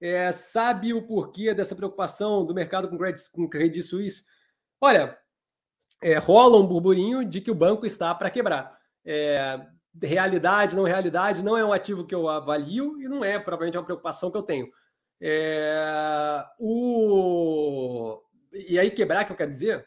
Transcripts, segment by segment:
é, sabe o porquê dessa preocupação do mercado com, credit, com Credit Suisse? Olha, é, rola um burburinho de que o banco está para quebrar. É, realidade, não realidade, não é um ativo que eu avalio e não é provavelmente uma preocupação que eu tenho. É, o, e aí, quebrar, que eu quero dizer,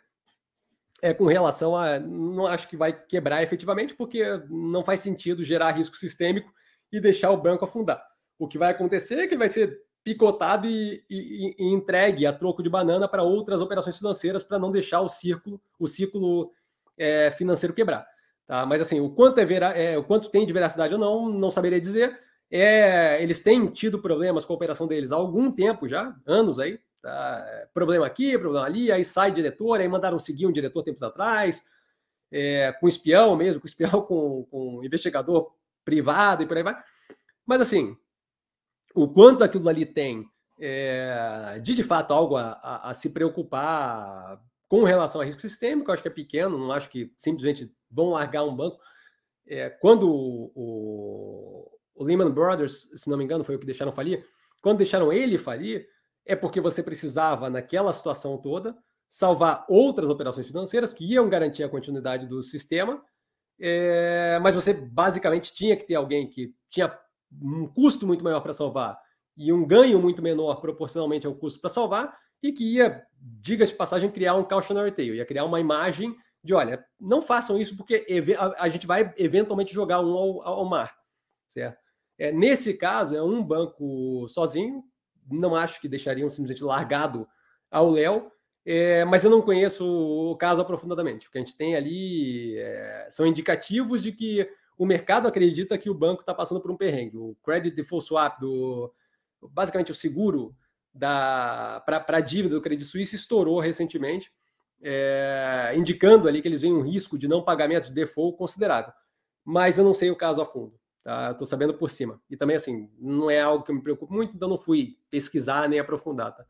é com relação a. Não acho que vai quebrar efetivamente, porque não faz sentido gerar risco sistêmico e deixar o banco afundar. O que vai acontecer é que vai ser picotado e, e, e entregue a troco de banana para outras operações financeiras para não deixar o círculo, o ciclo é, financeiro quebrar. Tá? Mas assim, o quanto, é vera, é, o quanto tem de veracidade ou não, não saberia dizer. É, eles têm tido problemas com a operação deles há algum tempo já, anos aí. Tá? É, problema aqui, problema ali, aí sai diretor, aí mandaram seguir um diretor tempos atrás, é, com espião mesmo, com espião, com, com investigador privado e por aí vai. Mas assim, o quanto aquilo ali tem é, de de fato algo a, a, a, se preocupar com relação a risco sistêmico, acho que é pequeno, não acho que simplesmente vão largar um banco. É, quando o, o, o, Lehman Brothers, se não me engano, foi o que deixaram falir, quando deixaram ele falir, é porque você precisava, naquela situação toda, salvar outras operações financeiras que iam garantir a continuidade do sistema, é, mas você basicamente tinha que ter alguém que tinha um custo muito maior para salvar e um ganho muito menor proporcionalmente ao custo para salvar, e que ia, diga-se de passagem, criar um cautionary tale, ia criar uma imagem de, olha, não façam isso porque a, a gente vai eventualmente jogar um ao, ao mar, certo? É, nesse caso, é um banco sozinho, não acho que deixariam simplesmente largado ao Léo, é, mas eu não conheço o caso aprofundadamente. O que a gente tem ali é, são indicativos de que o mercado acredita que o banco está passando por um perrengue. O credit default swap, do, basicamente o seguro para a dívida do Credit Suisse, estourou recentemente, é, indicando ali que eles veem um risco de não pagamento de default considerável. Mas eu não sei o caso a fundo. Tá? Estou sabendo por cima. E também, assim, não é algo que eu me preocupo muito, então não fui pesquisar nem aprofundar. Tá?